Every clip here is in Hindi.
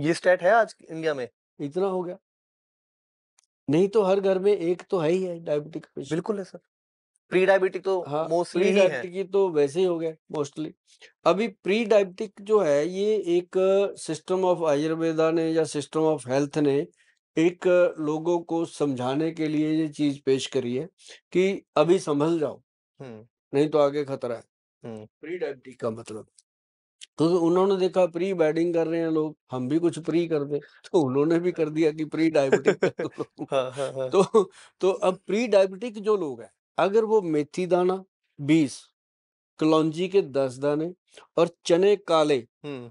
ये स्टेट है आज इंडिया में इतना हो गया नहीं तो हर घर में एक तो है ही है डायबिटिक बिल्कुल है सर प्री डायबिटिक तो हाँ, मोस्टली ही डायबिटिक है। तो वैसे ही हो गया मोस्टली अभी प्री डायबिटिक जो है ये एक सिस्टम ऑफ आयुर्वेदा ने या सिस्टम ऑफ हेल्थ ने एक लोगों को समझाने के लिए ये चीज पेश करी है कि अभी संभल जाओ नहीं तो आगे खतरा है प्री डायबिटिक का मतलब क्योंकि तो उन्होंने देखा प्री वेडिंग कर रहे हैं लोग हम भी कुछ प्री कर दे तो उन्होंने भी कर दिया कि प्री डायबिटिक हाँ, हाँ, हाँ. तो तो अब प्री डायबिटिक जो लोग हैं अगर वो मेथी दाना बीस कलौजी के दस दाने और चने काले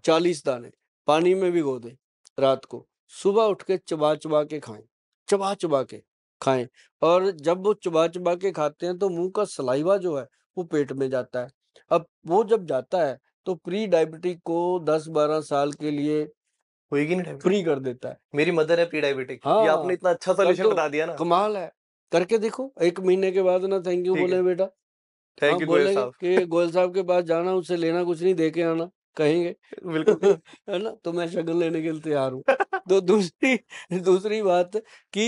चालीस दाने पानी में भिगो दे रात को सुबह उठ के चबा चबा के खाएं चबा चबा के खाएं और जब वो चबा चबा के खाते हैं तो मुंह का सलाइवा जो है वो पेट में जाता है अब वो जब जाता है तो प्री डायबिटिक को 10-12 साल के लिए होगी नहीं फ्री कर देता है मेरी मदर है प्री डायबिटिक हाँ, ये आपने इतना अच्छा सोल्यूशन तो बता दिया ना कमाल है करके देखो एक महीने के बाद ना थैंक यू बोले बेटा थैंक यू गोयल साहब के गोयल साहब के पास जाना उससे लेना कुछ नहीं दे के आना कहेंगे बिल्कुल है ना तो मैं शगन लेने के लिए तैयार हूँ तो दूसरी दूसरी बात कि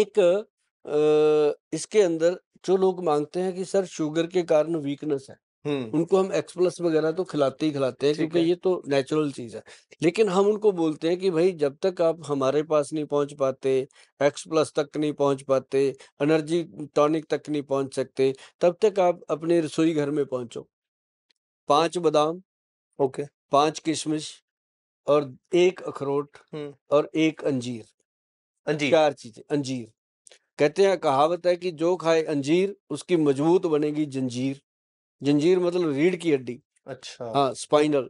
एक आ, इसके अंदर जो लोग मांगते हैं कि सर शुगर के कारण वीकनेस है हम्म। उनको हम एक्सप्लस वगैरह तो खिलाते ही खिलाते हैं क्योंकि है। ये तो नेचुरल चीज है लेकिन हम उनको बोलते हैं कि भाई जब तक आप हमारे पास नहीं पहुंच पाते एक्स प्लस तक नहीं पहुंच पाते एनर्जी टॉनिक तक नहीं पहुंच सकते तब तक आप अपने रसोई घर में पहुंचो पांच बादाम ओके पांच किशमिश और एक अखरोट हम्म। और एक अंजीर अंजीर चार चीजें अंजीर कहते हैं कहावत है कि जो खाए अंजीर उसकी मजबूत बनेगी जंजीर जंजीर मतलब रीढ़ की हड्डी अच्छा हाँ स्पाइनल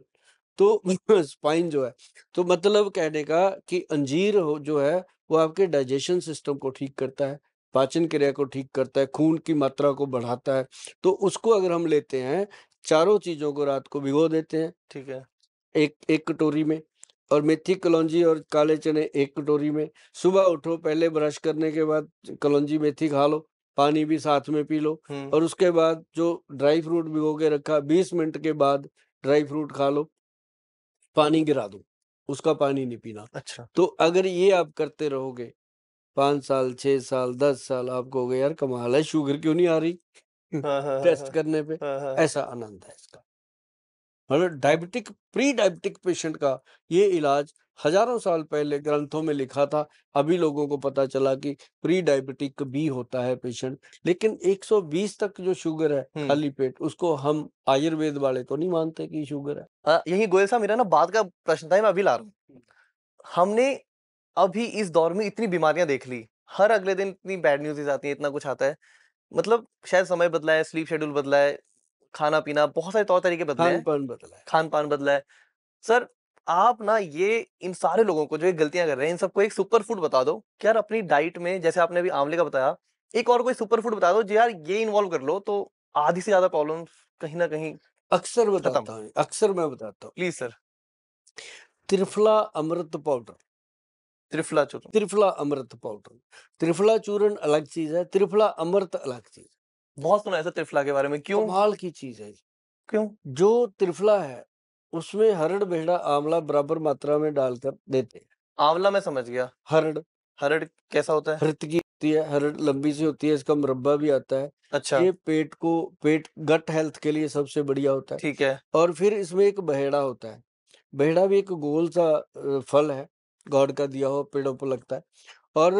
तो स्पाइन जो है तो मतलब कहने का कि अंजीर हो जो है वो आपके डाइजेशन सिस्टम को ठीक करता है पाचन क्रिया को ठीक करता है खून की मात्रा को बढ़ाता है तो उसको अगर हम लेते हैं चारों चीजों को रात को भिगो देते हैं ठीक है एक एक कटोरी में और मेथी कलौजी और काले चने एक कटोरी में सुबह उठो पहले ब्रश करने के बाद कलौजी मेथी खा लो पानी भी साथ में पी लो और उसके बाद जो ड्राई फ्रूट भिगो के रखा बीस मिनट के बाद ड्राई फ्रूट खा लो पानी गिरा दो उसका पानी नहीं पीना अच्छा तो अगर ये आप करते रहोगे पांच साल छह साल दस साल आपको हो गया यार कमाल है शुगर क्यों नहीं आ रही हाँ, हाँ, हाँ, टेस्ट करने पे ऐसा आनंद है इसका मतलब डायबिटिक प्री डायबिटिक पेशेंट का ये इलाज हजारों साल पहले ग्रंथों में लिखा था अभी लोगों को पता चला कि प्री डायबिटिक भी होता है पेशेंट लेकिन 120 तक जो शुगर है खाली पेट उसको हम आयुर्वेद वाले तो नहीं मानते कि शुगर है आ, यही गोयल साहब मेरा ना बाद का प्रश्न था मैं अभी ला रहा हूँ हमने अभी इस दौर में इतनी बीमारियां देख ली हर अगले दिन इतनी बैड न्यूज आती है इतना कुछ आता है मतलब शायद समय बदला है स्लीप शेड्यूल बदला है खाना पीना बहुत सारे तौर तरीके बदले खान पान बदला है खान पान बदला है सर आप ना ये इन सारे लोगों को जो ये गलतियां कर रहे हैं इन सबको एक सुपर फूड बता दो यार अपनी डाइट में जैसे आपने अभी आंवले का बताया एक और कोई सुपर फूड बता दो जी यार ये इन्वॉल्व कर लो तो आधी से ज्यादा प्रॉब्लम कहीं ना कहीं अक्सर बताता हूँ अक्सर मैं बताता हूँ please sir Triphala Amrit powder Triphala चूर्ण त्रिफला अमृत पाउडर त्रिफला चूर्ण अलग चीज है त्रिफला अमृत अलग चीज बहुत सुना है त्रिफला के बारे में क्यों हाल की चीज है क्यों जो त्रिफला है उसमें हरड़ बेहड़ा आंवला बराबर मात्रा में डालकर देते हैं आंवला में समझ गया हरड़ हरड़ कैसा होता है हृत की होती है हरड़ लंबी सी होती है इसका मुरब्बा भी आता है अच्छा ये पेट को पेट गट हेल्थ के लिए सबसे बढ़िया होता है ठीक है और फिर इसमें एक बहेड़ा होता है बहेड़ा भी एक गोल सा फल है गॉड का दिया हुआ पेड़ों पर लगता है और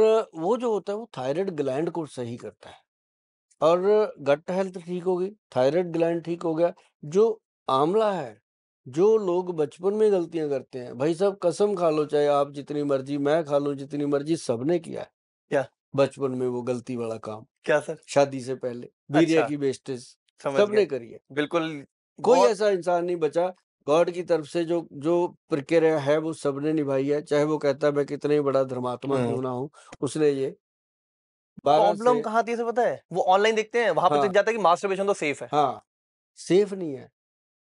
वो जो होता है वो थायराइड ग्लैंड को सही करता है और गट हेल्थ ठीक हो गई थायराइड ग्लैंड ठीक हो गया जो आंवला है जो लोग बचपन में गलतियां करते हैं, भाई साहब कसम खा लो चाहे आप जितनी मर्ज़ी, मैं खा लो जितनी मर्ज़ी सबने किया है। क्या? बचपन में वो गलती वाला काम। क्या सर? शादी से पहले, बीरिया अच्छा। की बेस्टेस सबने करी है। बिल्कुल, कोई बहुत ऐसा इंसान नहीं बचा गॉड की तरफ से जो जो प्रक्रिया है वो सबने निभाई है, चाहे वो कहता है मैं बड़ा धर्मात्मा हम्म। क्यों ना हूँ, उसने ये प्रॉब्लम कहा पता है? वो ऑनलाइन देखते हैं, वहां पर तो हाँ। जाता है कि मास्टरबेशन तो सेफ है। सेफ हाँ, नहीं है।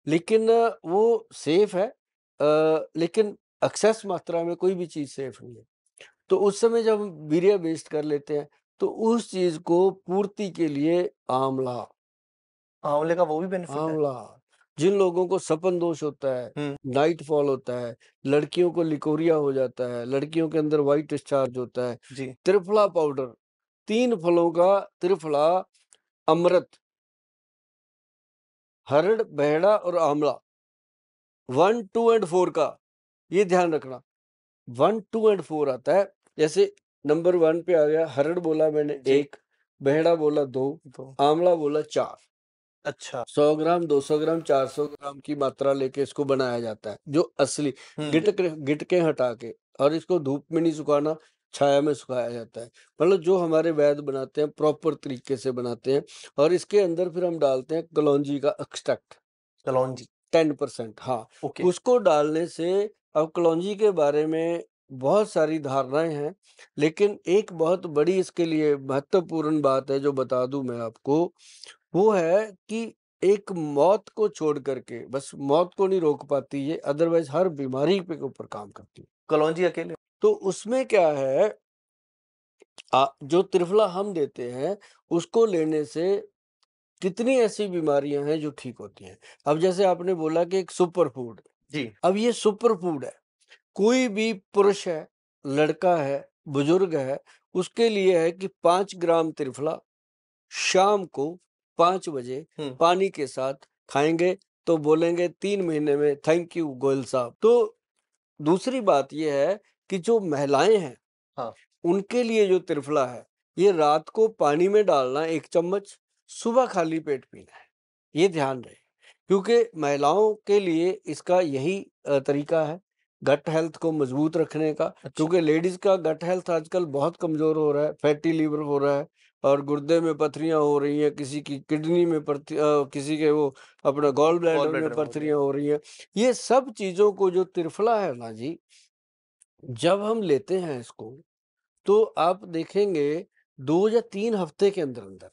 लेकिन वो सेफ है आ, लेकिन एक्सेस मात्रा में कोई भी चीज़ सेफ नहीं है। तो उस समय जब वीर्य वेस्ट कर लेते हैं, तो उस चीज़ को पूर्ति के लिए आंवला आंवले का वो भी बेनिफिट है? आंवला, जिन लोगों को सपन दोष होता है, नाइट फॉल होता है, लड़कियों को लिकोरिया हो जाता है, लड़कियों के अंदर व्हाइट डिस्चार्ज होता है, त्रिफला पाउडर, तीन फलों का त्रिफला अमृत हरड़ बहड़ा और आमला वन टू एंड फोर का ये ध्यान रखना वन टू एंड फोर आता है जैसे नंबर वन पे आ गया हरड़ बोला मैंने एक बहड़ा बोला दो, दो आमला बोला चार अच्छा सौ ग्राम दो सौ ग्राम चार सौ ग्राम की मात्रा लेके इसको बनाया जाता है जो असली गिट गिट के हटा के और इसको धूप में नहीं सुखाना छाया में सुखाया जाता है मतलब जो हमारे वैद बनाते हैं प्रॉपर तरीके से बनाते हैं और इसके अंदर फिर हम डालते हैं कलौजी का एक्सट्रैक्ट कलौजी टेन परसेंट हाँ okay. उसको डालने से अब कलौजी के बारे में बहुत सारी धारणाएं हैं लेकिन एक बहुत बड़ी इसके लिए महत्वपूर्ण बात है जो बता दूं मैं आपको वो है कि एक मौत को छोड़ करके बस मौत को नहीं रोक पाती ये अदरवाइज हर बीमारी पे ऊपर काम करती है कलौजी अकेले तो उसमें क्या है आ, जो त्रिफला हम देते हैं उसको लेने से कितनी ऐसी बीमारियां हैं जो ठीक होती हैं अब जैसे आपने बोला कि एक सुपर फूड जी अब ये सुपर फूड है कोई भी पुरुष है लड़का है बुजुर्ग है उसके लिए है कि पांच ग्राम त्रिफला शाम को पांच बजे पानी के साथ खाएंगे तो बोलेंगे तीन महीने में थैंक यू गोयल साहब तो दूसरी बात यह है कि जो महिलाएं हैं हाँ। उनके लिए जो त्रिफला है ये रात को पानी में डालना एक चम्मच सुबह खाली पेट पीना है ये ध्यान रहे क्योंकि महिलाओं के लिए इसका यही तरीका है गट हेल्थ को मजबूत रखने का अच्छा। क्योंकि लेडीज का गट हेल्थ आजकल बहुत कमजोर हो रहा है फैटी लीवर हो रहा है और गुर्दे में पथरियां हो रही हैं किसी की किडनी में पर्थ किसी के वो अपना गोल ब्लैडर में पथरियां हो रही हैं ये सब चीजों को जो त्रिफला है ना जी जब हम लेते हैं इसको तो आप देखेंगे दो या तीन हफ्ते के अंदर अंदर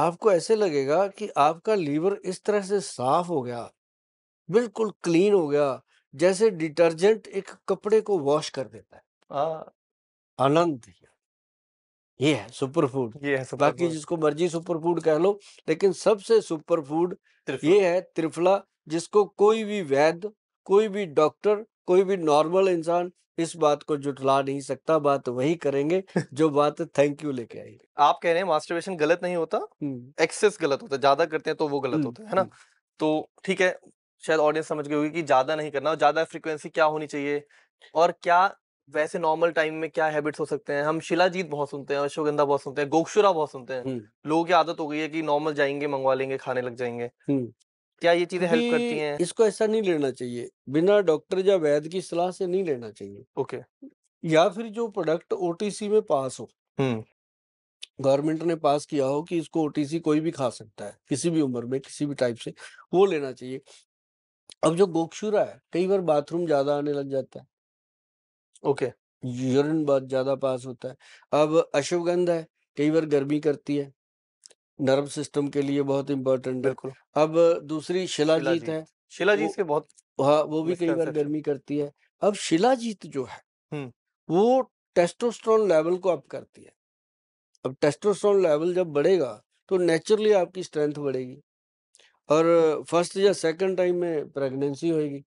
आपको ऐसे लगेगा कि आपका लीवर इस तरह से साफ हो गया बिल्कुल क्लीन हो गया जैसे डिटर्जेंट एक कपड़े को वॉश कर देता है हाँ। आनंद ये है सुपर फूड ये है सुपर बाकी जिसको मर्जी सुपर फूड कह लो लेकिन सबसे सुपर फूड ये है त्रिफला जिसको कोई भी वैद्य कोई भी डॉक्टर कोई भी नॉर्मल इंसान इस बात को जुटला नहीं सकता बात वही करेंगे जो बात थैंक यू लेके आई आप कह रहे हैं मास्टरबेशन गलत नहीं होता एक्सेस हम्म। गलत होता ज्यादा करते हैं तो वो गलत हम्म, होता है ना हम्म। तो ठीक है शायद ऑडियंस समझ गई होगी कि ज्यादा नहीं करना और ज्यादा फ्रिक्वेंसी क्या होनी चाहिए और क्या वैसे नॉर्मल टाइम में क्या हैबिट्स हो सकते हैं हम शिलाजीत बहुत सुनते हैं अश्वगंधा बहुत सुनते हैं गोक्षुरा बहुत सुनते हैं लोगों की आदत हो गई है कि नॉर्मल जाएंगे मंगवा लेंगे खाने लग जाएंगे क्या ये चीजें हेल्प करती हैं इसको ऐसा नहीं लेना चाहिए बिना डॉक्टर या वैद्य की सलाह से नहीं लेना चाहिए ओके okay. या फिर जो प्रोडक्ट ओटीसी में पास हो गवर्नमेंट ने पास किया हो कि इसको ओटीसी कोई भी खा सकता है किसी भी उम्र में किसी भी टाइप से वो लेना चाहिए अब जो गोक्षुरा है कई बार बाथरूम ज्यादा आने लग जाता है ओके okay. यूरिन बहुत ज्यादा पास होता है अब अश्वगंध है कई बार गर्मी करती है नर्व सिस्टम के लिए बहुत इम्पोर्टेंट है अब दूसरी शिलाजीत है शिलाजीत से बहुत हाँ वो भी कई बार गर्मी करती है अब शिलाजीत जो है वो टेस्टोस्ट्रॉन लेवल को अप करती है अब टेस्टोस्ट्रॉन लेवल जब बढ़ेगा तो नेचुरली आपकी स्ट्रेंथ बढ़ेगी और फर्स्ट या सेकंड टाइम में प्रेगनेंसी होगी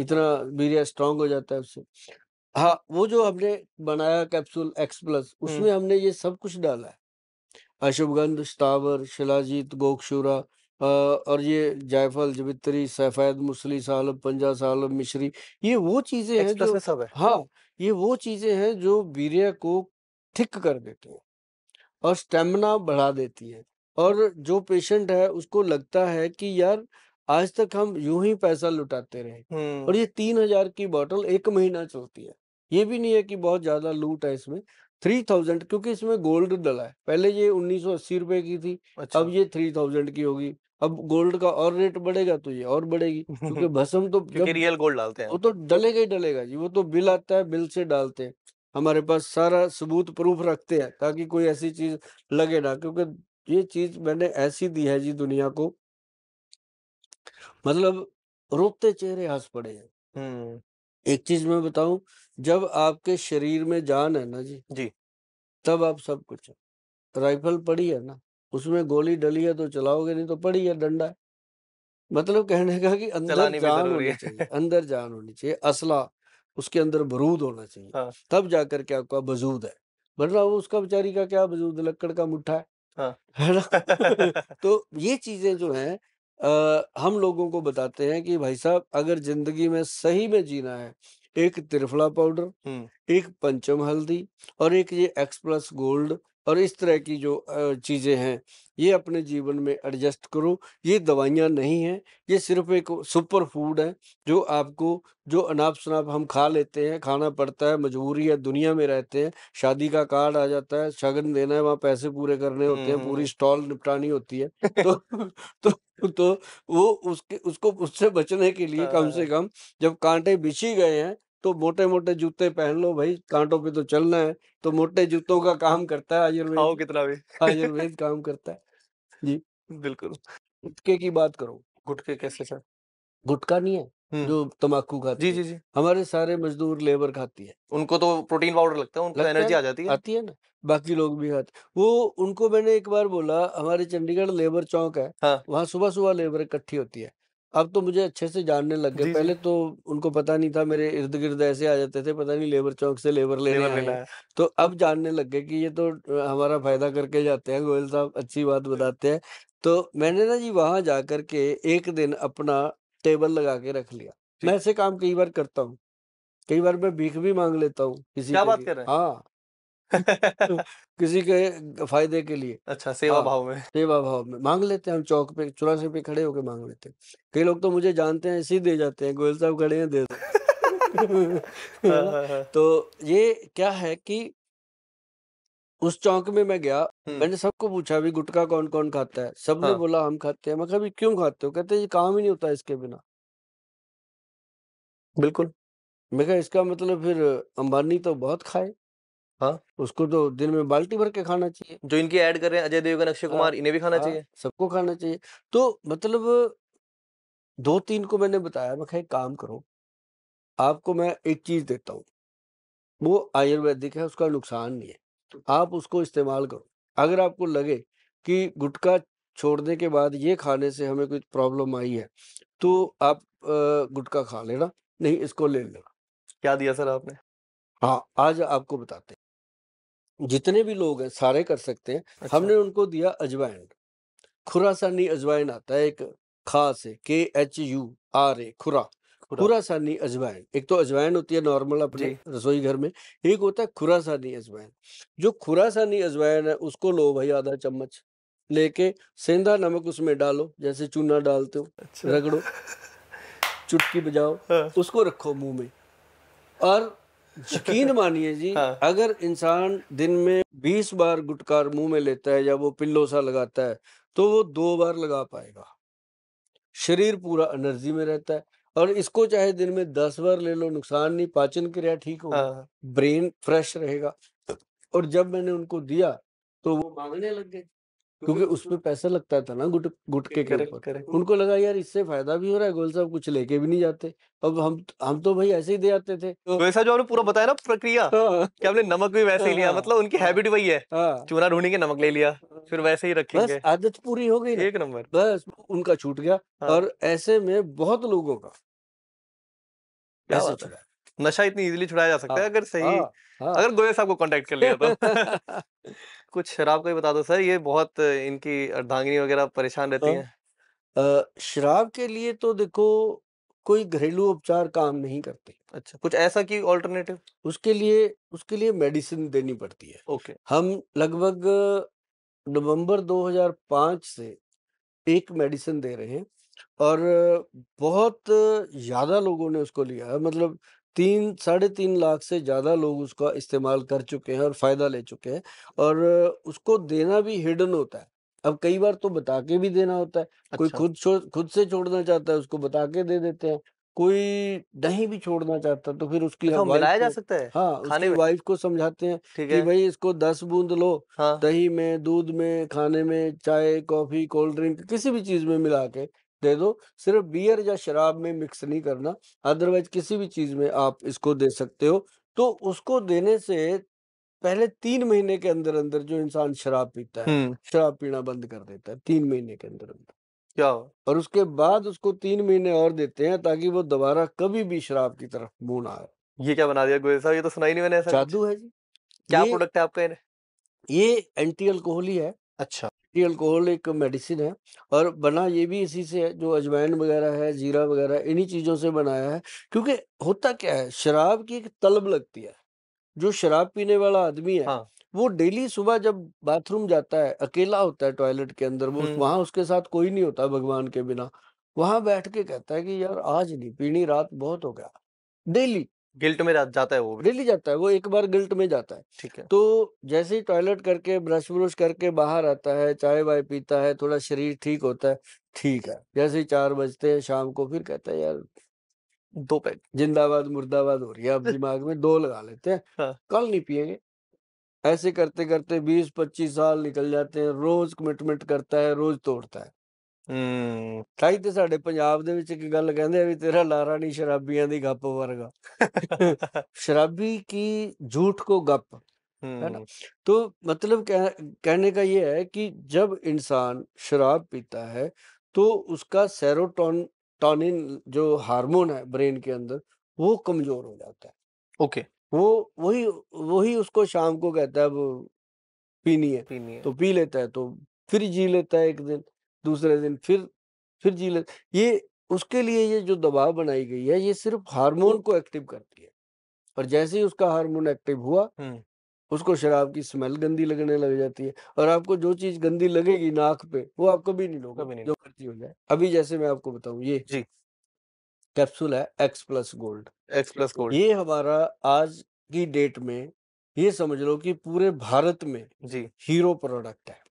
इतना बीरिया स्ट्रांग हो जाता है उससे हाँ वो जो हमने बनाया कैप्सूल एक्स प्लस उसमें हमने ये सब कुछ डाला है अशुभगंध श्तावर शिलाजीत गोकशूरा और ये जायफल जबित्री सफेद मुसली सालब पंजा सालब मिश्री ये वो चीजें हैं जो सब है हाँ ये वो चीजें हैं जो वीर्य को ठिक कर देती हैं और स्टेमिना बढ़ा देती है और जो पेशेंट है उसको लगता है कि यार आज तक हम यूं ही पैसा लुटाते रहे और हम्म। ये तीन हजार की बॉटल एक महीना चलती है ये भी नहीं है कि बहुत ज्यादा लूट है इसमें थ्री थाउजेंड क्योंकि इसमें गोल्ड डला है पहले ये उन्नीस सौ अस्सी रुपए की थी अच्छा। अब ये थ्री थाउजेंड की होगी अब गोल्ड का और रेट बढ़ेगा तो ये और बढ़ेगी क्योंकि भस्म तो क्योंकि रियल गोल्ड डालते हैं वो तो डलेगा ही डलेगा जी वो तो बिल आता है बिल से डालते हैं हमारे पास सारा सबूत प्रूफ रखते हैं ताकि कोई ऐसी चीज लगे ना क्योंकि ये चीज मैंने ऐसी दी है जी दुनिया को मतलब रोते चेहरे हंस पड़े हैं हम्म। एक चीज मैं बताऊं जब आपके शरीर में जान है ना जी जी तब आप सब कुछ है राइफल पड़ी है ना उसमें गोली डली है तो चलाओगे नहीं तो पड़ी है डंडा है मतलब कहने का कि अंदर जान होनी चाहिए अंदर जान होनी चाहिए असला उसके अंदर बरूद होना चाहिए हाँ। तब जाकर के आपका वजूद है वरना वो उसका बेचारी का क्या वजूद लकड़ का मुठ्ठा है हाँ। है ना तो ये चीजें जो है आ, हम लोगों को बताते हैं कि भाई साहब अगर जिंदगी में सही में जीना है एक त्रिफला पाउडर एक पंचम हल्दी और एक ये एक्स प्लस गोल्ड और इस तरह की जो चीज़ें हैं ये अपने जीवन में एडजस्ट करो ये दवाइयाँ नहीं हैं ये सिर्फ एक सुपर फूड है जो आपको जो अनाप शनाप हम खा लेते हैं खाना पड़ता है मजबूरी है दुनिया में रहते हैं शादी का कार्ड आ जाता है शगन देना है वहाँ पैसे पूरे करने होते हैं पूरी स्टॉल निपटानी होती है तो तो तो वो उसके उसको उससे बचने के लिए कम से हाँ। कम जब कांटे बिछी गए हैं तो मोटे मोटे जूते पहन लो भाई कांटों पे तो चलना है तो मोटे जूतों का काम करता है आयुर्वेद कितना भी आयुर्वेद काम करता है जी बिल्कुल गुटके की बात करो गुटके कैसे सर गुटका नहीं है जो तम्बाकू खाती जी जी जी हमारे सारे मजदूर लेबर खाती है उनको तो प्रोटीन पाउडर लगता है उनको लगता एनर्जी आ जाती है आती है ना बाकी लोग भी खाते वो उनको मैंने एक बार बोला हमारे चंडीगढ़ लेबर चौक है हाँ। वहाँ सुबह सुबह लेबर इकट्ठी होती है अब तो मुझे अच्छे से जानने लग गए पहले तो उनको पता नहीं था मेरे इर्द गिर्द ऐसे आ जाते थे पता नहीं लेबर चौक से लेबर लेने लेबर लेना है तो अब जानने लग गए कि ये तो हमारा फायदा करके जाते हैं गोयल साहब अच्छी बात बताते हैं तो मैंने ना जी वहां जा करके के एक दिन अपना टेबल लगा के रख लिया मैं ऐसे काम कई बार करता हूँ कई बार मैं भीख भी मांग लेता हूँ किसी क्या बात कर रहे हैं हाँ तो किसी के फायदे के लिए अच्छा सेवा हाँ, भाव में सेवा भाव में मांग लेते हैं हम चौक पे चौरासी पे खड़े होके मांग लेते हैं कई लोग तो मुझे जानते हैं सीधे जाते हैं गोयल साहब खड़े हैं दे दो हाँ, हाँ, तो ये क्या है कि उस चौक में मैं गया मैंने सबको पूछा भी गुटखा कौन कौन खाता है सबने हाँ। बोला हम खाते हैं मैं कभी क्यों खाते हो कहते ये काम ही नहीं होता इसके बिना बिल्कुल मैं कहा इसका मतलब फिर अंबानी तो बहुत खाए हाँ उसको तो दिन में बाल्टी भर के खाना चाहिए जो इनकी ऐड कर रहे हैं अजय देवगन अक्षय कुमार हाँ, इन्हें भी खाना हाँ, चाहिए सबको खाना चाहिए तो मतलब दो तीन को मैंने बताया मैं एक काम करो आपको मैं एक चीज देता हूँ वो आयुर्वेदिक है उसका नुकसान नहीं है आप उसको इस्तेमाल करो अगर आपको लगे कि गुटखा छोड़ने के बाद ये खाने से हमें कुछ प्रॉब्लम आई है तो आप गुटखा खा लेना नहीं इसको ले लेना क्या दिया सर आपने हाँ आज आपको बताते जितने भी लोग हैं सारे कर सकते हैं अच्छा। हमने उनको दिया अजवाइन खुरासानी अजवाइन आता है एक खास है के एच यू आर ए खुरा खुरासानी अजवाइन एक तो अजवाइन होती है नॉर्मल अपने रसोई घर में एक होता है खुरासानी अजवाइन जो खुरासानी अजवाइन है उसको लो भाई आधा चम्मच लेके सेंधा नमक उसमें डालो जैसे चूना डालते हो अच्छा। रगड़ो चुटकी बजाओ हाँ। उसको रखो मुंह में और यकीन मानिए जी हाँ। अगर इंसान दिन में बीस बार गुटकार मुंह में लेता है या वो पिल्लो सा लगाता है तो वो दो बार लगा पाएगा शरीर पूरा एनर्जी में रहता है और इसको चाहे दिन में दस बार ले लो नुकसान नहीं पाचन क्रिया ठीक होगा हाँ। ब्रेन फ्रेश रहेगा और जब मैंने उनको दिया तो वो मांगने लग गए क्योंकि उसमें पैसा लगता था ना गुट गुटके के ऊपर उनको लगा यार इससे फायदा भी हो रहा है गोल साहब कुछ लेके भी नहीं जाते अब हम हम तो भाई ऐसे ही दे आते थे तो गोयल साहब जो आपने पूरा बताया ना प्रक्रिया हाँ। कि हमने नमक भी वैसे ही लिया हाँ। मतलब उनकी हैबिट वही है हाँ। चूना ढूंढी के नमक ले लिया फिर वैसे ही रखेंगे आदत पूरी हो गई एक नंबर बस उनका छूट गया और ऐसे में बहुत लोगों का नशा इतनी इजीली छुड़ाया जा सकता है अगर सही आ, आ, अगर गोयल साहब को कांटेक्ट कर लिया तो कुछ शराब का ही बता दो सर ये बहुत इनकी अर्धांगिनी वगैरह परेशान रहती हाँ। हैं शराब के लिए तो देखो कोई घरेलू उपचार काम नहीं करते अच्छा कुछ ऐसा की ऑल्टरनेटिव उसके लिए उसके लिए मेडिसिन देनी पड़ती है ओके हम लगभग नवंबर 2005 से एक मेडिसिन दे रहे हैं और बहुत ज़्यादा लोगों ने उसको लिया है मतलब तीन साढ़े तीन लाख से ज़्यादा लोग उसका इस्तेमाल कर चुके हैं और फ़ायदा ले चुके हैं और उसको देना भी हिडन होता है अब कई बार तो बता के भी देना होता है अच्छा। कोई खुद खुद से छोड़ना चाहता है उसको बता के दे देते हैं कोई नहीं भी छोड़ना चाहता तो फिर उसकी तो मिलाया जा सकता है हाँ खाने उसकी वाइफ को समझाते हैं कि भाई इसको दस बूंद लो हाँ। दही में दूध में खाने में चाय कॉफी कोल्ड ड्रिंक किसी भी चीज में मिला के दे दो सिर्फ बियर या शराब में मिक्स नहीं करना अदरवाइज किसी भी चीज़ में आप इसको दे सकते हो तो उसको देने से पहले तीन महीने के अंदर अंदर जो इंसान शराब पीता है शराब पीना बंद कर देता है तीन महीने के अंदर अंदर क्या और उसके बाद उसको तीन महीने और देते हैं ताकि वो दोबारा कभी भी शराब की तरफ मुंह ना आए ये क्या बना दिया गोयल साहब ये तो सुनाई नहीं मैंने जादू है जी क्या ये प्रोडक्ट है आपका ये एंटी अल्कोहली है अच्छा टी अल्कोहल एक मेडिसिन है और बना ये भी इसी से है जो अजवाइन वगैरह है जीरा वगैरह इन्हीं चीज़ों से बनाया है क्योंकि होता क्या है शराब की एक तलब लगती है जो शराब पीने वाला आदमी है हाँ वो डेली सुबह जब बाथरूम जाता है अकेला होता है टॉयलेट के अंदर वो वहां उसके साथ कोई नहीं होता भगवान के बिना वहां बैठ के कहता है कि यार आज नहीं पीनी रात बहुत हो गया डेली गिल्ट में जाता है वो डेली जाता है वो एक बार गिल्ट में जाता है ठीक है तो जैसे ही टॉयलेट करके ब्रश व्रश करके बाहर आता है चाय वाय पीता है थोड़ा शरीर ठीक होता है ठीक है जैसे ही चार बजते हैं शाम को फिर कहता है यार दो पैक जिंदाबाद मुर्दाबाद हो रही है अब दिमाग में दो लगा लेते हैं हाँ। कल नहीं पिएंगे ऐसे करते करते बीस पच्चीस साल निकल जाते हैं रोज कमिटमेंट करता है रोज तोड़ता है ਹੂੰ, ਤਾਂ ਸਾਡੇ ਪੰਜਾਬ ਦੇ ਵਿੱਚ ਇੱਕ ਗੱਲ ਕਹਿੰਦੇ ਆ ਵੀ ਤੇਰਾ ਲਾਰਾ ਨਹੀਂ ਸ਼ਰਾਬੀਆਂ ਦੀ ਗੱਪ ਵਰਗਾ। तो मतलब कह, कहने का ये है कि जब इंसान शराब पीता है तो उसका सेरोटोन टोनिन जो हारमोन है ब्रेन के अंदर वो कमजोर हो जाता है ओके वो वही वही उसको शाम को कहता है अब पीनी है पीनी है तो पी लेता है तो फिर जी लेता है एक दिन दूसरे दिन फिर फिर जी लेते ये उसके लिए ये जो दबाव बनाई गई है ये सिर्फ हार्मोन को एक्टिव करती है और जैसे ही उसका हार्मोन एक्टिव हुआ उसको शराब की स्मेल गंदी लगने लग जाती है और आपको जो चीज गंदी लगेगी नाक पे वो आपको भी नहीं लोग जो खर्ची हो जाए अभी जैसे मैं आपको बताऊं ये जी कैप्सूल है X plus gold X plus gold ये हमारा आज की डेट में ये समझ लो कि पूरे भारत में जी हीरो प्रोडक्ट है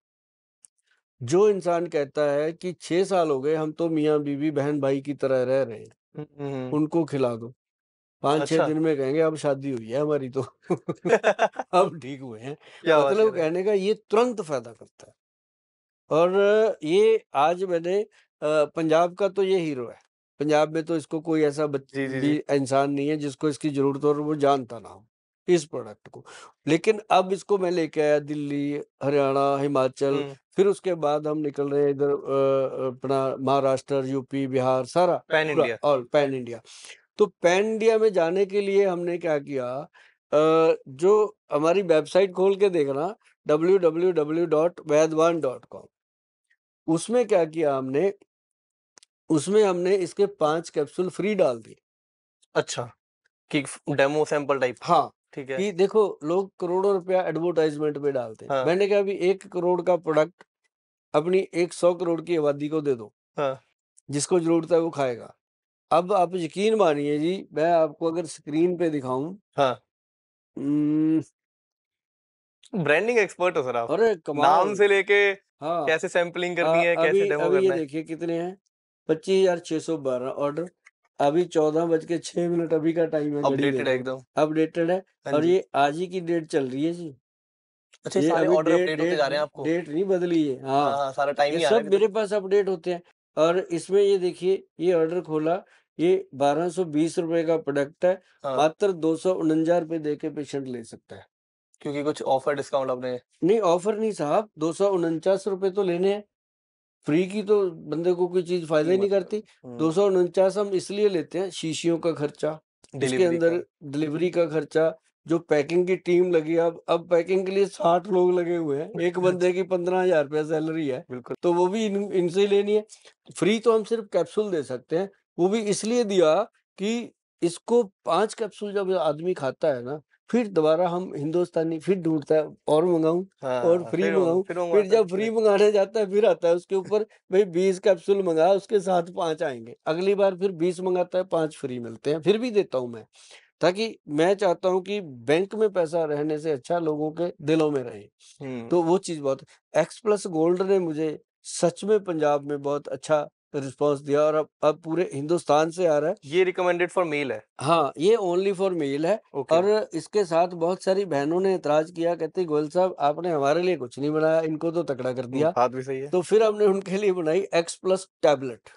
जो इंसान कहता है कि छह साल हो गए हम तो मियाँ बीवी बहन भाई की तरह रह रहे हैं उनको खिला दो पांच अच्छा। छह दिन में कहेंगे अब शादी हुई है हमारी तो अब ठीक हुए हैं मतलब कहने का ये तुरंत फायदा करता है और ये आज मैंने पंजाब का तो ये हीरो है पंजाब में तो इसको कोई ऐसा इंसान नहीं है जिसको इसकी जरूरत हो और वो जानता ना हो इस प्रोडक्ट को लेकिन अब इसको मैं लेके आया दिल्ली हरियाणा हिमाचल फिर उसके बाद हम निकल रहे इधर अपना महाराष्ट्र यूपी बिहार सारा पैन इंडिया और पैन इंडिया तो पैन इंडिया में जाने के लिए हमने क्या किया जो हमारी वेबसाइट खोल के देखना W W W dot Vaidvan dot com उसमें क्या किया हमने उसमें हमने इसके पांच कैप्सूल फ्री डाल दिए अच्छा कि डेमो सैंपल टाइप हाँ ठीक है कि देखो लोग करोड़ों रुपया एडवर्टाइजमेंट में डालते हैं हाँ। मैंने कहा भी एक करोड़ का प्रोडक्ट अपनी एक सौ करोड़ की आबादी को दे दो हाँ। जिसको जरूरत है वो खाएगा अब आप यकीन मानिए जी मैं आपको अगर स्क्रीन पे दिखाऊं हाँ ब्रांडिंग एक्सपर्ट हो सर आप अरे नाम से लेके हाँ कैसे सैंपलिंग करनी है कैसे डेमो करना है देखिए कितने हैं पच्चीस हजार छह सौ बारह ऑर्डर अभी चौदह बज के छह मिनट अभी का टाइम है अपडेटेड है एकदम अपडेटेड है हाँ और ये आज ही की डेट चल रही है जी अच्छा सारे ऑर्डर अपडेट होते जा रहे हैं आपको डेट नहीं बदली है हाँ, हाँ सारा टाइम ही सब मेरे पास अपडेट होते हैं और इसमें ये देखिए ये ऑर्डर खोला ये बारह सौ बीस रूपए का प्रोडक्ट है हाँ। मात्र दो सौ उनंजा रूपए दे के पेशेंट ले सकता है क्योंकि कुछ ऑफर डिस्काउंट आपने नहीं ऑफर नहीं साहब दो सौ उनचास रूपए तो लेने हैं फ्री की तो बंदे को कोई चीज फायदा ही नहीं करती दो हम्म। सौ उनचास हम इसलिए लेते हैं शीशियों का खर्चा इसके अंदर डिलीवरी का खर्चा जो पैकिंग की टीम लगी अब अब पैकिंग के लिए साठ लोग लगे हुए हैं एक बंदे की पंद्रह हजार रुपया सैलरी है बिल्कुल तो वो भी इन इनसे लेनी है फ्री तो हम सिर्फ कैप्सूल दे सकते हैं वो भी इसलिए दिया कि इसको पांच कैप्सूल जब आदमी खाता है ना फिर दोबारा हम हिंदुस्तानी फिर ढूंढता है और मंगाऊं हाँ, और फ्री मंगाऊं फिर, फिर जब फ्री मंगाने जाता है फिर आता है उसके ऊपर भाई बीस कैप्सूल मंगा उसके साथ पांच आएंगे अगली बार फिर बीस मंगाता है पांच फ्री मिलते हैं फिर भी देता हूँ मैं ताकि मैं चाहता हूं कि बैंक में पैसा रहने से अच्छा लोगों के दिलों में रहे हम्म। तो वो चीज बहुत एक्स प्लस गोल्ड ने मुझे सच में पंजाब में बहुत अच्छा रिस्पॉन्स दिया और अब अब पूरे हिंदुस्तान से आ रहा है ये रिकमेंडेड फॉर मेल है हाँ ये ओनली फॉर मेल है okay. और इसके साथ बहुत सारी बहनों ने इतराज किया कहते गोयल साहब आपने हमारे लिए कुछ नहीं बनाया इनको तो तकड़ा कर दिया बात भी सही है तो फिर हमने उनके लिए बनाई एक्स प्लस टैबलेट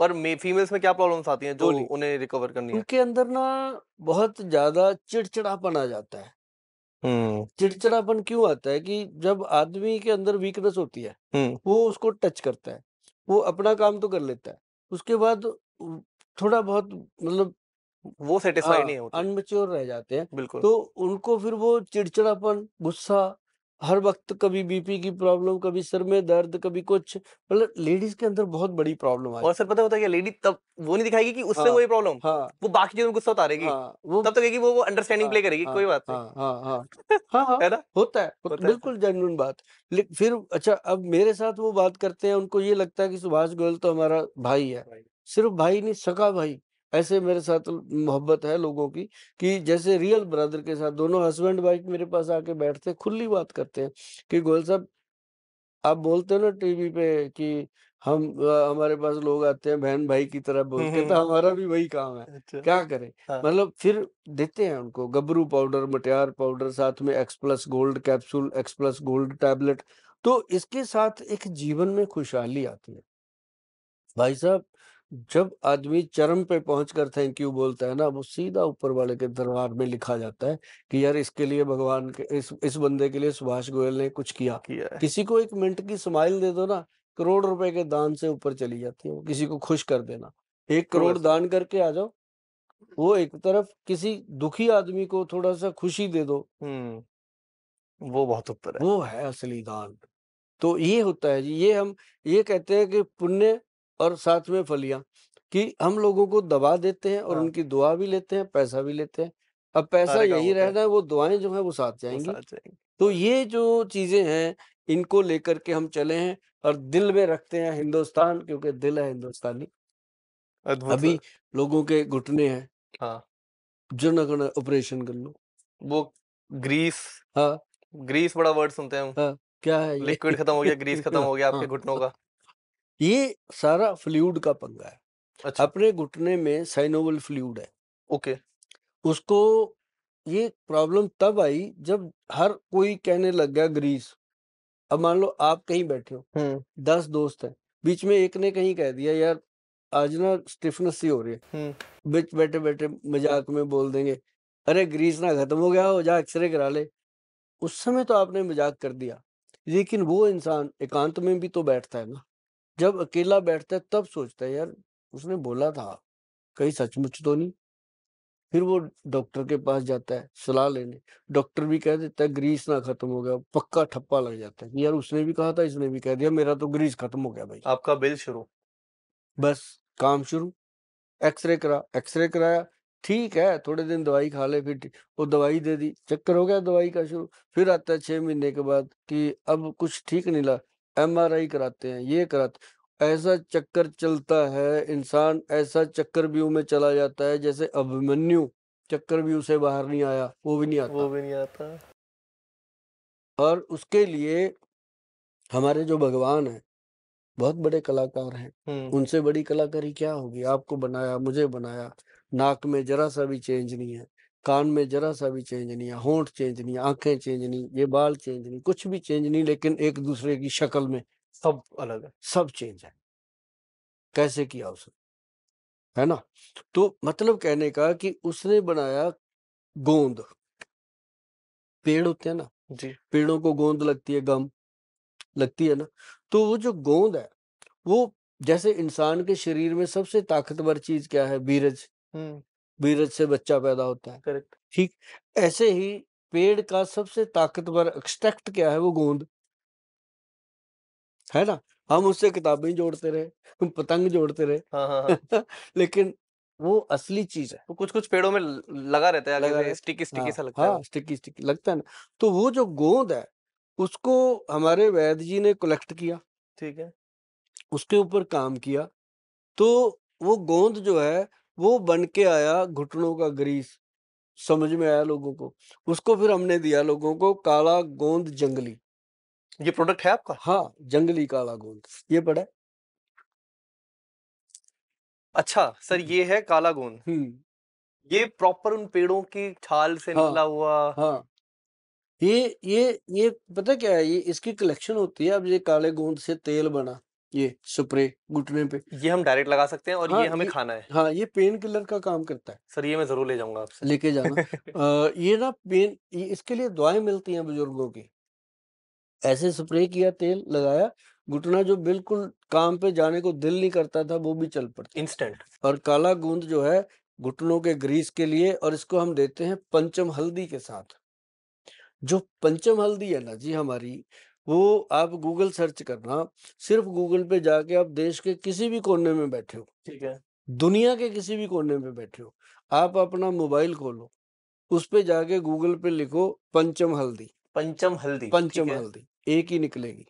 पर फीमेल्स में क्या प्रॉब्लम्स आती हैं जो उन्हें रिकवर करनी है उनके अंदर ना बहुत ज्यादा चिड़चिड़ापन आ जाता है हम्म। चिड़चिड़ापन क्यों आता है कि जब आदमी के अंदर वीकनेस होती है हम्म। वो उसको टच करता है वो अपना काम तो कर लेता है उसके बाद थोड़ा बहुत मतलब वो सेटिस्फाई हाँ, नहीं होता अनमेच्योर रह जाते हैं बिल्कुल तो उनको फिर वो चिड़चिड़ापन गुस्सा हर वक्त कभी बीपी की प्रॉब्लम कभी सर में दर्द कभी कुछ मतलब लेडीज के अंदर बहुत बड़ी प्रॉब्लम आई और सर पता होता है लेडी तब वो नहीं दिखाएगी कि उससे हाँ, वो प्रॉब्लम हाँ, वो बाकी चीजों में गुस्सा उतारेगी हाँ, तब तक तो वो वो अंडरस्टैंडिंग हाँ, प्ले करेगी हाँ, कोई बात हाँ, नहीं हाँ, हाँ, हाँ, हाँ, हाँ होता है बिल्कुल जेनुअन बात फिर अच्छा अब मेरे साथ वो बात करते हैं उनको ये लगता है कि सुभाष गोयल तो हमारा भाई है सिर्फ भाई नहीं सका भाई ऐसे मेरे साथ मोहब्बत है लोगों की कि जैसे रियल ब्रदर के साथ दोनों हस्बैंड वाइफ मेरे पास आके बैठते हैं खुली बात करते हैं कि गोयल साहब आप बोलते हो ना टीवी पे कि हम हमारे पास लोग आते हैं बहन भाई की तरह हम्म, बोलते तो हम्म। हमारा भी वही काम है अच्छा। क्या करें हाँ। मतलब फिर देते हैं उनको गबरू पाउडर मटियार पाउडर साथ में X plus gold capsule X plus gold tablet तो इसके साथ एक जीवन में खुशहाली आती है भाई साहब जब आदमी चरम पे पहुंचकर थैंक यू बोलता है ना वो सीधा ऊपर वाले के दरबार में लिखा जाता है कि यार इसके लिए भगवान के इस इस बंदे के लिए सुभाष गोयल ने कुछ किया किया है किसी को एक मिनट की स्माइल दे दो ना करोड़ रुपए के दान से ऊपर चली जाती है किसी को खुश कर देना एक करोड़ दान करके आ जाओ वो एक तरफ किसी दुखी आदमी को थोड़ा सा खुशी दे दो हम्म, वो बहुत ऊपर है वो है असली दान तो ये होता है जी ये हम ये कहते हैं कि पुण्य और साथ में फलियां कि हम लोगों को दबा देते हैं और हाँ। उनकी दुआ भी लेते हैं पैसा भी लेते हैं अब पैसा यही रहना है वो दुआएं जो है वो साथ जाएंगी, तो हाँ। ये जो चीजें हैं इनको लेकर के हम चले हैं और दिल में रखते हैं हिंदुस्तान क्योंकि दिल है हिंदुस्तानी अभी लोगों के घुटने हैं हाँ जो ना करना ऑपरेशन कर लो वो ग्रीस हाँ ग्रीस बड़ा वर्ड सुनते हैं हम हाँ क्या है लिक्विड खत्म हो गया ग्रीस खत्म हो गया आपके हाँ। घुटनों का ये सारा फ्लूड का पंगा है अच्छा अपने घुटने में साइनोवल फ्लूड है ओके उसको ये प्रॉब्लम तब आई जब हर कोई कहने लग गया ग्रीस अब मान लो आप कहीं बैठे हो दस दोस्त हैं बीच में एक ने कहीं कह दिया यार आज ना स्टिफनेस सी हो रही है बीच बैठे बैठे मजाक में बोल देंगे अरे ग्रीस ना खत्म हो गया हो जा एक्सरे करा ले उस समय तो आपने मजाक कर दिया लेकिन वो इंसान एकांत में भी तो बैठता है ना जब अकेला बैठता है तब सोचता है यार उसने बोला था कहीं सचमुच तो नहीं फिर वो डॉक्टर के पास जाता है सलाह लेने डॉक्टर भी कह देता है ग्रीस ना खत्म हो गया पक्का ठप्पा लग जाता है यार उसने भी कहा था इसने भी कह दिया मेरा तो ग्रीस खत्म हो गया भाई आपका बिल शुरू बस काम शुरू एक्सरे करा एक्सरे कराया ठीक है थोड़े दिन दवाई खा ले फिर वो दवाई दे दी चक्कर हो गया दवाई का शुरू फिर आता है छह महीने के बाद कि अब कुछ ठीक नहीं ला एमआरआई कराते हैं ये कराते ऐसा चक्कर चलता है इंसान ऐसा चक्कर व्यू में चला जाता है जैसे अभिमन्यु चक्कर व्यू से बाहर नहीं आया वो भी नहीं आता वो भी नहीं आता और उसके लिए हमारे जो भगवान है बहुत बड़े कलाकार हैं उनसे बड़ी कलाकारी क्या होगी आपको बनाया मुझे बनाया नाक में जरा सा भी चेंज नहीं है कान में जरा सा भी चेंज नहीं है होंठ चेंज नहीं आंखें चेंज नहीं ये बाल चेंज नहीं कुछ भी चेंज नहीं लेकिन एक दूसरे की शक्ल में सब अलग है सब चेंज है कैसे किया उसने है ना तो मतलब कहने का कि उसने बनाया गोंद पेड़ होते हैं ना जी पेड़ों को गोंद लगती है गम लगती है ना तो वो जो गोंद है वो जैसे इंसान के शरीर में सबसे ताकतवर चीज क्या है बीरज बीरज से बच्चा पैदा होता है करेक्ट ठीक ऐसे ही पेड़ का सबसे ताकतवर एक्सट्रैक्ट क्या है वो गोंद है ना हम उससे किताबें जोड़ते रहे पतंग जोड़ते रहे हाँ हाँ हाँ। लेकिन वो असली चीज है तो कुछ कुछ पेड़ों में लगा रहता है लगा स्टिकी स्टिकी हाँ, सा लगता हाँ, है स्टिकी स्टिकी लगता है ना तो वो जो गोंद है उसको हमारे वैद्य जी ने कलेक्ट किया ठीक है उसके ऊपर काम किया तो वो गोंद जो है वो बन के आया घुटनों का ग्रीस समझ में आया लोगों को उसको फिर हमने दिया लोगों को काला गोंद जंगली ये प्रोडक्ट है आपका हाँ जंगली काला गोंद ये पड़ा अच्छा सर हम्म। ये है काला गोंद हम्म ये प्रॉपर उन पेड़ों की छाल से हाँ, निकला हुआ हाँ ये ये ये पता क्या है ये इसकी कलेक्शन होती है अब ये काले गोंद से तेल बना ये स्प्रे घुटने पे ये हम डायरेक्ट लगा सकते हैं और हाँ, ये हमें ये, खाना है हाँ ये पेन किलर का काम करता है सर ये मैं जरूर ले जाऊंगा आपसे लेके जाना आ, ये ना पेन ये इसके लिए दवाएं मिलती हैं बुजुर्गों की ऐसे स्प्रे किया तेल लगाया घुटना जो बिल्कुल काम पे जाने को दिल नहीं करता था वो भी चल पड़ता इंस्टेंट और काला गूंद जो है घुटनों के ग्रीस के लिए और इसको हम देते हैं पंचम हल्दी के साथ जो पंचम हल्दी है ना जी हमारी वो आप गूगल सर्च करना सिर्फ गूगल पे जाके आप देश के किसी भी कोने में बैठे हो ठीक है दुनिया के किसी भी कोने में बैठे हो आप अपना मोबाइल खोलो उस पे जाके गूगल पे लिखो पंचम हल्दी पंचम हल्दी पंचम हल्दी एक ही निकलेगी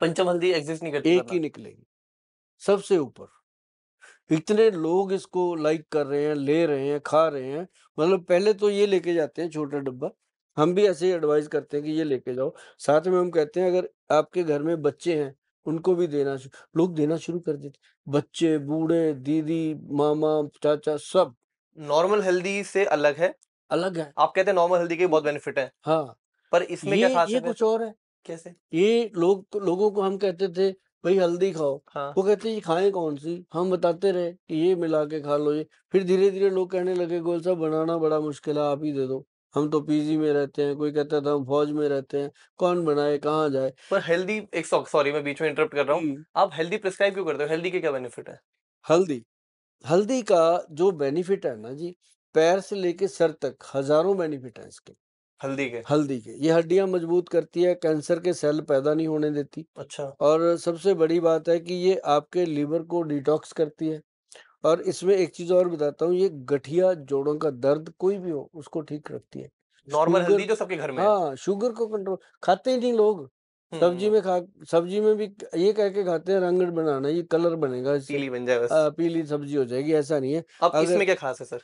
पंचम हल्दी एग्जिस्ट नहीं करती एक ही निकलेगी सबसे ऊपर इतने लोग इसको लाइक कर रहे हैं ले रहे हैं खा रहे हैं मतलब पहले तो ये लेके जाते हैं छोटा डब्बा हम भी ऐसे ही एडवाइज करते हैं कि ये लेके जाओ। साथ में हम कहते हैं अगर आपके घर में बच्चे हैं, उनको भी देना लोग देना शुरू कर देते बच्चे, बूढ़े, दीदी, मामा, चाचा सब। नॉर्मल हेल्दी से अलग है। अलग है। आप कहते हैं नॉर्मल हेल्दी के बहुत बेनिफिट है हाँ, पर इसमें क्या खास ये है? कुछ और है। कैसे? ये लोग लोगों को हम कहते थे भाई हल्दी खाओ। हाँ। वो कहते हैं ये कौन-सी? हम बताते रहे कि ये मिला के खा लो ये। फिर धीरे-धीरे लोग कहने लगे गोल साहब बनाना बड़ा मुश्किल है, आप ही दे दो। हम तो पीजी में रहते हैं कोई कहता था तो हम फौज में रहते हैं कौन बनाए कहाँ जाए पर हेल्दी एक सॉरी मैं बीच में इंटरप्ट कर रहा हूँ हम्म। आप हेल्दी प्रिस्क्राइब क्यों करते हो हेल्दी के क्या बेनिफिट है हल्दी हल्दी का जो बेनिफिट है ना जी पैर से लेके सर तक हजारों बेनिफिट है इसके हल्दी के हल्दी के ये हड्डियां मजबूत करती है कैंसर के सेल पैदा नहीं होने देती अच्छा और सबसे बड़ी बात है कि ये आपके लीवर को डिटॉक्स करती है और इसमें एक चीज और बताता हूँ ये गठिया जोड़ों का दर्द कोई भी हो उसको ठीक रखती है नॉर्मल हल्दी जो सबके घर में हाँ शुगर को कंट्रोल खाते ही नहीं लोग सब्जी हम्म। में खा सब्जी में भी ये कह के खाते हैं रंगड़ बनाना ये कलर बनेगा पीली बन जाएगा हाँ, आ, पीली सब्जी हो जाएगी ऐसा नहीं है अब अगर, इसमें क्या खास है सर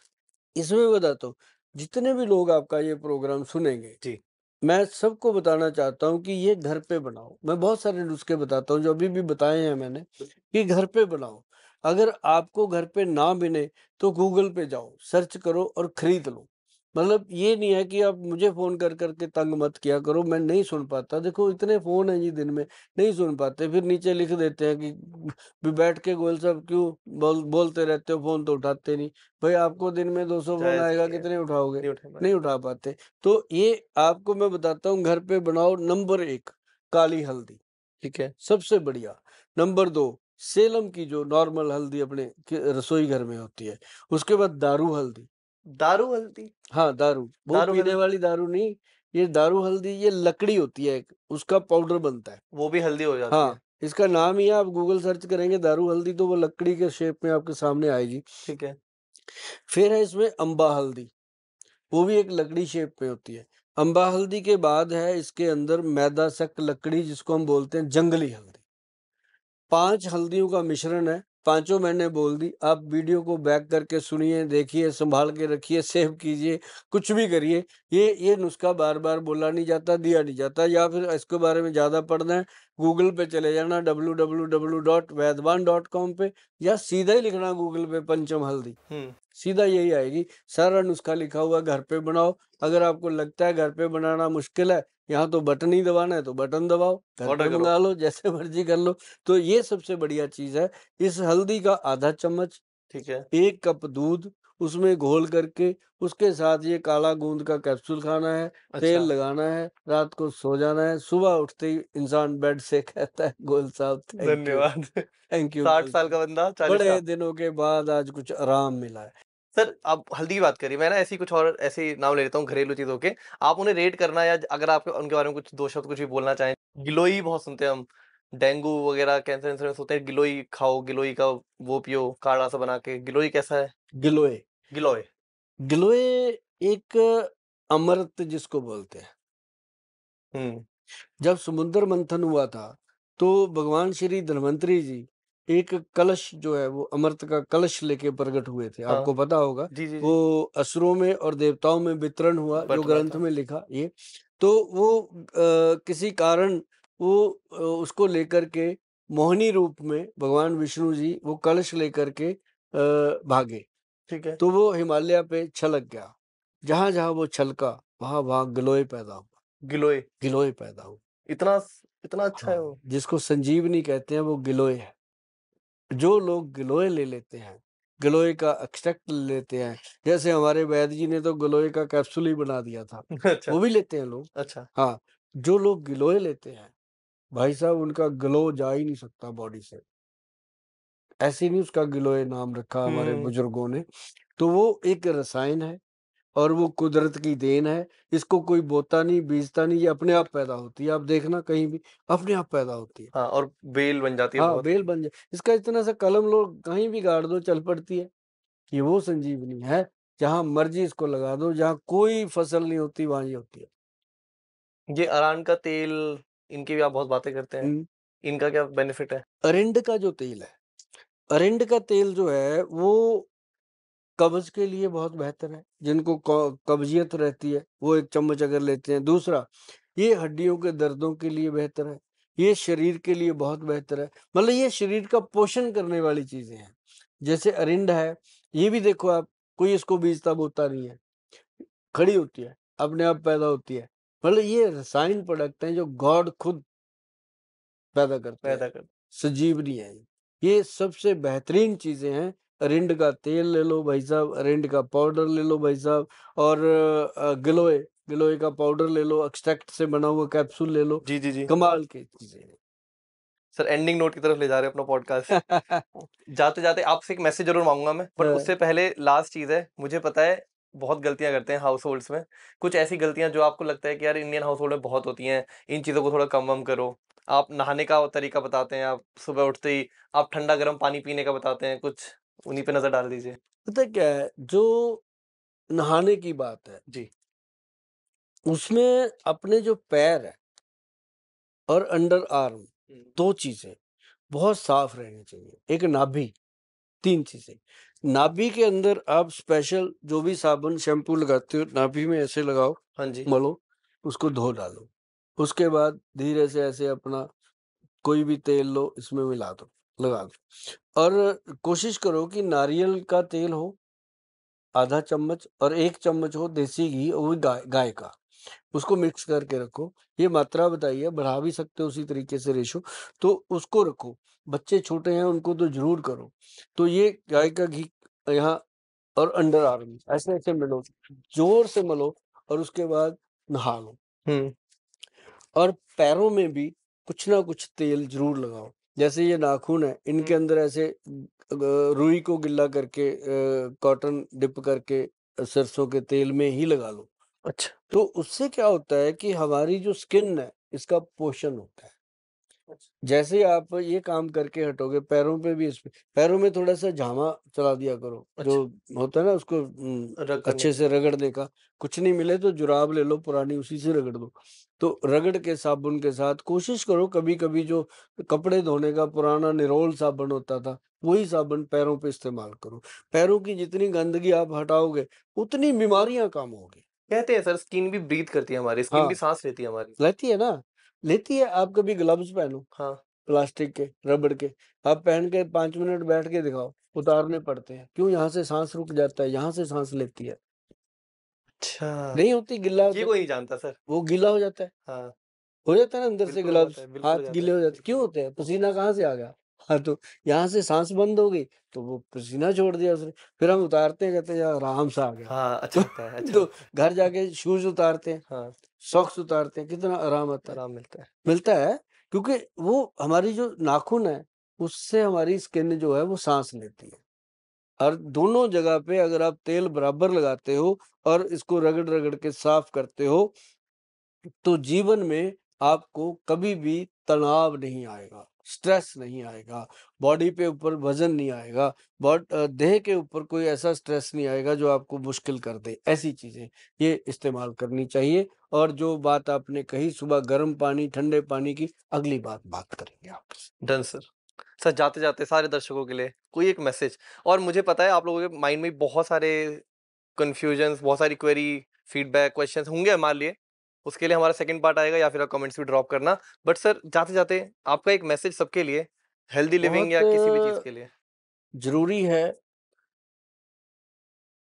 इसमें बताता हूँ जितने भी लोग आपका ये प्रोग्राम सुनेंगे जी मैं सबको बताना चाहता हूँ कि ये घर पे बनाओ मैं बहुत सारे नुस्खे बताता हूँ जो अभी भी बताए हैं मैंने कि घर पे बनाओ अगर आपको घर पे ना मिले तो गूगल पे जाओ सर्च करो और खरीद लो मतलब ये नहीं है कि आप मुझे फ़ोन कर करके तंग मत किया करो मैं नहीं सुन पाता देखो इतने फ़ोन हैं जी दिन में नहीं सुन पाते फिर नीचे लिख देते हैं कि बैठ के गोल साहब क्यों बोल बोलते रहते हो फ़ोन तो उठाते नहीं भाई आपको दिन में 200 फोन आएगा कितने उठाओगे नहीं, नहीं उठा पाते तो ये आपको मैं बताता हूँ घर पे बनाओ नंबर एक काली हल्दी ठीक है सबसे बढ़िया नंबर दो सेलम की जो नॉर्मल हल्दी अपने रसोई घर में होती है उसके बाद दारू हल्दी दारू हल्दी हाँ दारू वो दारू पीने वाली दारू नहीं ये दारू हल्दी ये लकड़ी होती है एक उसका पाउडर बनता है वो भी हल्दी हो जाती हाँ है इसका नाम ही आप गूगल सर्च करेंगे दारू हल्दी तो वो लकड़ी के शेप में आपके सामने आएगी ठीक है फिर है इसमें अम्बा हल्दी वो भी एक लकड़ी शेप में होती है अम्बा हल्दी के बाद है इसके अंदर मैदा सक लकड़ी जिसको हम बोलते हैं जंगली हल्दी पांच हल्दियों का मिश्रण है पांचों मैंने बोल दी आप वीडियो को बैक करके सुनिए देखिए संभाल के रखिए सेव कीजिए कुछ भी करिए ये ये नुस्खा बार बार बोला नहीं जाता दिया नहीं जाता या फिर इसके बारे में ज़्यादा पढ़ना है गूगल पे चले जाना W W W dot Vaidvan dot com पे या सीधा ही लिखना गूगल पे पंचम हल्दी हम्म। सीधा यही आएगी सारा नुस्खा लिखा हुआ घर पे बनाओ अगर आपको लगता है घर पे बनाना मुश्किल है यहाँ तो बटन ही दबाना है तो बटन दबाओ ऑर्डर बना लो जैसे मर्जी कर लो तो ये सबसे बढ़िया चीज है इस हल्दी का आधा चम्मच ठीक है एक कप दूध उसमें घोल करके उसके साथ ये काला गूंद का कैप्सूल खाना है अच्छा। तेल लगाना है रात को सो जाना है सुबह उठते ही इंसान बेड से कहता है गोल साहब धन्यवाद थैंक यू साठ साल का बंदा बड़े दिनों के बाद आज कुछ आराम मिला है सर आप हल्दी की बात करिए मैं ना ऐसी कुछ और ऐसे नाम ले लेता हूँ घरेलू चीज़ों के आप उन्हें रेट करना या अगर आप उनके बारे में कुछ दो शब्द कुछ भी बोलना चाहें गिलोई बहुत सुनते हैं हम डेंगू वगैरह कैंसर वैंसर सोते हैं गिलोई खाओ गिलोई का वो पियो काढ़ा सा बना के गिलोई कैसा है गिलोई गिलोय गिलोय एक अमृत जिसको बोलते हैं जब समुद्र मंथन हुआ था तो भगवान श्री धनवंतरी जी एक कलश जो है वो अमृत का कलश लेके प्रकट हुए थे हाँ। आपको पता होगा जी जी वो असुरो असुरों में और देवताओं में वितरण हुआ जो ग्रंथ में लिखा ये तो वो आ, किसी कारण वो आ, उसको लेकर के मोहनी रूप में भगवान विष्णु जी वो कलश लेकर के अ, भागे ठीक है तो वो हिमालय पे छलक गया जहां जहां वो छलका वहां वहां गिलोय पैदा हुआ गिलोय गिलोय पैदा हुआ इतना इतना अच्छा हाँ, है वो जिसको संजीवनी कहते हैं वो गिलोय है जो लोग गिलोय ले लेते हैं गिलोय का एक्सट्रैक्ट ले लेते हैं जैसे हमारे वैद जी ने तो गिलोय का कैप्सूल ही बना दिया था अच्छा। वो भी लेते हैं लोग अच्छा हाँ जो लोग गिलोय लेते हैं भाई साहब उनका ग्लो जा ही नहीं सकता बॉडी से ऐसे नहीं उसका गिलोय नाम रखा हमारे हम्म। बुजुर्गों ने तो वो एक रसायन है और वो कुदरत की देन है इसको कोई बोता नहीं बीजता नहीं ये अपने आप पैदा होती है आप देखना कहीं भी अपने आप पैदा होती है हाँ और बेल बन जाती है हाँ बेल बन जा इसका इतना सा कलम लोग कहीं भी गाड़ दो चल पड़ती है ये वो संजीवनी है जहां मर्जी इसको लगा दो जहां कोई फसल नहीं होती वहां ये होती है ये अरान का तेल इनकी भी आप बहुत बातें करते हैं इनका क्या बेनिफिट है अरिंड का जो तेल है अरिंड का तेल जो है वो कब्ज के लिए बहुत बेहतर है जिनको कब्जियत रहती है वो एक चम्मच अगर लेते हैं दूसरा ये हड्डियों के दर्दों के लिए बेहतर है ये शरीर के लिए बहुत बेहतर है मतलब ये शरीर का पोषण करने वाली चीजें हैं जैसे अरिंड है ये भी देखो आप कोई इसको बीजता बोता नहीं है खड़ी होती है अपने आप पैदा होती है मतलब ये रसायन प्रोडक्ट है जो गॉड खुद पैदा करता पैदा कर सजीव नहीं है ये सबसे बेहतरीन चीज़ें हैं रिंड का तेल ले लो भाई साहब रिंड का पाउडर ले लो भाई साहब और गिलोय गिलोए का पाउडर ले लो एक्सट्रैक्ट से बना हुआ कैप्सूल ले लो जी जी जी कमाल की चीज़ें हैं सर एंडिंग नोट की तरफ ले जा रहे हैं अपना पॉडकास्ट जाते जाते आपसे एक मैसेज जरूर मांगूंगा मैं पर हाँ। उससे पहले लास्ट चीज़ है मुझे पता है बहुत गलतियां करते हैं हाउस होल्ड्स में कुछ ऐसी गलतियां जो आपको लगता है कि यार इंडियन हाउस होल्ड में बहुत होती हैं इन चीज़ों को थोड़ा कम वम करो आप नहाने का तरीका बताते हैं आप सुबह उठते ही आप ठंडा गर्म पानी पीने का बताते हैं कुछ उन्हीं पे नजर डाल दीजिए पता क्या है जो नहाने की बात है जी उसमें अपने जो पैर है और अंडर आर्म दो चीजें बहुत साफ रहनी चाहिए एक नाभि तीन चीजें नाभि के अंदर आप स्पेशल जो भी साबुन शैम्पू लगाते हो नाभि में ऐसे लगाओ हाँ जी मलो उसको धो डालो उसके बाद धीरे से ऐसे अपना कोई भी तेल लो इसमें मिला दो लगा दो और कोशिश करो कि नारियल का तेल हो आधा चम्मच और एक चम्मच हो देसी घी और गाय गाय का उसको मिक्स करके रखो ये मात्रा बताइए बढ़ा भी सकते हो उसी तरीके से रेशो तो उसको रखो बच्चे छोटे हैं उनको तो जरूर करो तो ये गाय का घी यहाँ और अंडर आर्म ऐसे ऐसे मिलो जोर से मलो और उसके बाद नहा लो और पैरों में भी कुछ ना कुछ तेल जरूर लगाओ जैसे ये नाखून है इनके अंदर ऐसे रुई को गिल्ला करके कॉटन डिप करके सरसों के तेल में ही लगा लो अच्छा तो उससे क्या होता है कि हमारी जो स्किन है इसका पोषण होता है जैसे ही आप ये काम करके हटोगे पैरों पे भी पैरों में थोड़ा सा झामा चला दिया करो अच्छा। जो होता है ना उसको अच्छे से रगड़ने का कुछ नहीं मिले तो जुराब ले लो पुरानी उसी से रगड़ दो तो रगड़ के साबुन के साथ कोशिश करो कभी कभी जो कपड़े धोने का पुराना निरोल साबुन होता था वही साबुन पैरों पे इस्तेमाल करो पैरों की जितनी गंदगी आप हटाओगे उतनी बीमारियां कम होगी कहते हैं सर स्किन भी ब्रीथ करती है हमारी स्किन हाँ भी सांस लेती है हमारी लेती है ना लेती है आप कभी ग्लव्स पहनो हाँ प्लास्टिक के रबड़ के आप पहन के पांच मिनट बैठ के दिखाओ उतारने पड़ते हैं क्यों यहाँ से सांस रुक जाता है यहाँ से सांस लेती है अच्छा नहीं होती गिला ये कोई नहीं जानता सर वो गिला हो जाता है हाँ हो जाता है ना अंदर से गिला हाथ गीले हो जाते क्यों होते हैं पसीना कहाँ से आ गया हाँ तो यहाँ से सांस बंद हो गई तो वो पसीना छोड़ दिया उसने फिर हम उतारते हैं कहते हैं आराम से आ गया हाँ अच्छा है अच्छा तो घर जाके शूज उतारते हैं हाँ सॉक्स उतारते हैं कितना आराम आता है आराम मिलता है मिलता है क्योंकि वो हमारी जो नाखून है उससे हमारी स्किन जो है वो सांस लेती है और दोनों जगह पे अगर आप तेल बराबर लगाते हो और इसको रगड़ रगड़ के साफ करते हो तो जीवन में आपको कभी भी तनाव नहीं आएगा स्ट्रेस नहीं आएगा बॉडी पे ऊपर वजन नहीं आएगा बॉड देह के ऊपर कोई ऐसा स्ट्रेस नहीं आएगा जो आपको मुश्किल कर दे ऐसी चीज़ें ये इस्तेमाल करनी चाहिए और जो बात आपने कही सुबह गर्म पानी ठंडे पानी की अगली बात बात करेंगे आप डन सर सर जाते जाते सारे दर्शकों के लिए कोई एक मैसेज और मुझे पता है आप लोगों के माइंड में बहुत सारे कन्फ्यूजन्स बहुत सारी क्वेरी फीडबैक क्वेश्चन होंगे हमारे लिए उसके लिए हमारा सेकंड पार्ट आएगा या फिर आप कमेंट्स भी ड्रॉप करना बट सर जाते जाते आपका एक मैसेज सबके लिए हेल्दी लिविंग या किसी भी चीज के लिए जरूरी है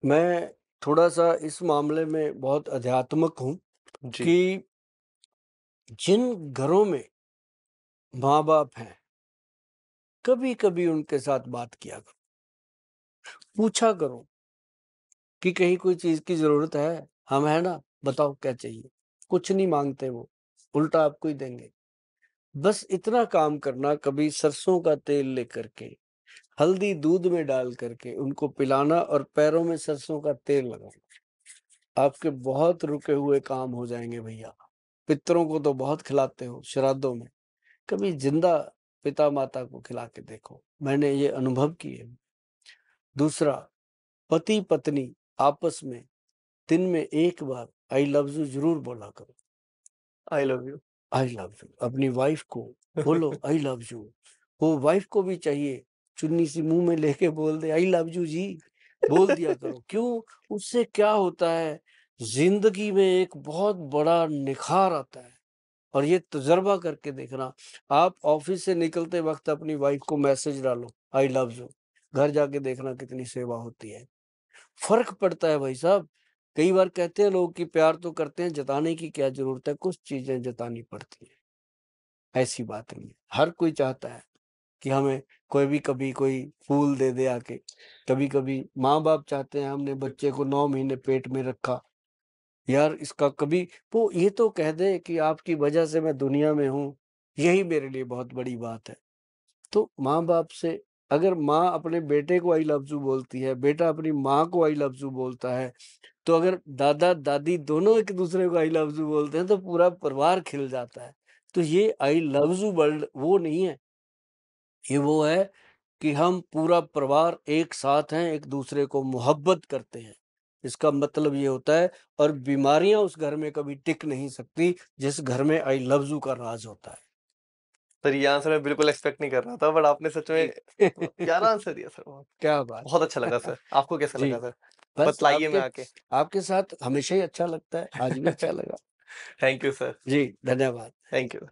मैं थोड़ा सा इस मामले में बहुत अध्यात्मक हूँ कि जिन घरों में माँ बाप हैं कभी कभी उनके साथ बात किया करो पूछा करो कि कहीं कोई चीज की जरूरत है हम है ना बताओ क्या चाहिए कुछ नहीं मांगते वो उल्टा आपको ही देंगे बस इतना काम करना कभी सरसों का तेल लेकर के हल्दी दूध में डाल करके उनको पिलाना और पैरों में सरसों का तेल लगाना आपके बहुत रुके हुए काम हो जाएंगे भैया पितरों को तो बहुत खिलाते हो श्राद्धों में कभी जिंदा पिता माता को खिला के देखो मैंने ये अनुभव किए दूसरा पति पत्नी आपस में दिन में एक बार आई लव यू जरूर बोला करो I love you I love you अपनी वाइफ को बोलो आई लव यू वो वाइफ को भी चाहिए चुन्नी सी मुंह में लेके बोल दे आई लव यू जी बोल दिया करो क्यों उससे क्या होता है जिंदगी में एक बहुत बड़ा निखार आता है और ये तजर्बा करके देखना आप ऑफिस से निकलते वक्त अपनी वाइफ को मैसेज डालो आई लव यू घर जाके देखना कितनी सेवा होती है फर्क पड़ता है भाई साहब कई बार कहते हैं लोग कि प्यार तो करते हैं जताने की क्या जरूरत है कुछ चीजें जतानी पड़ती हैं ऐसी बात नहीं है हर कोई चाहता है कि हमें कोई भी कभी कोई फूल दे दे आके कभी कभी माँ बाप चाहते हैं हमने बच्चे को नौ महीने पेट में रखा यार इसका कभी वो ये तो कह दे कि आपकी वजह से मैं दुनिया में हूँ यही मेरे लिए बहुत बड़ी बात है तो माँ बाप से अगर माँ अपने बेटे को आई लव यू बोलती है बेटा अपनी माँ को आई लव यू बोलता है तो अगर दादा दादी दोनों एक दूसरे को आई लव यू बोलते हैं तो पूरा परिवार खिल जाता है तो ये आई लव यू वर्ल्ड वो नहीं है ये वो है कि हम पूरा परिवार एक साथ हैं एक दूसरे को मोहब्बत करते हैं इसका मतलब ये होता है और बीमारियां उस घर में कभी टिक नहीं सकती जिस घर में आई लव यू का राज होता है सर तो ये आंसर मैं बिल्कुल एक्सपेक्ट नहीं कर रहा था बट आपने सच में क्या आंसर दिया सर क्या बात बहुत अच्छा लगा सर आपको कैसा लगा सर बताइए मैं आके आपके साथ हमेशा ही अच्छा लगता है आज भी अच्छा लगा थैंक यू सर जी धन्यवाद थैंक यू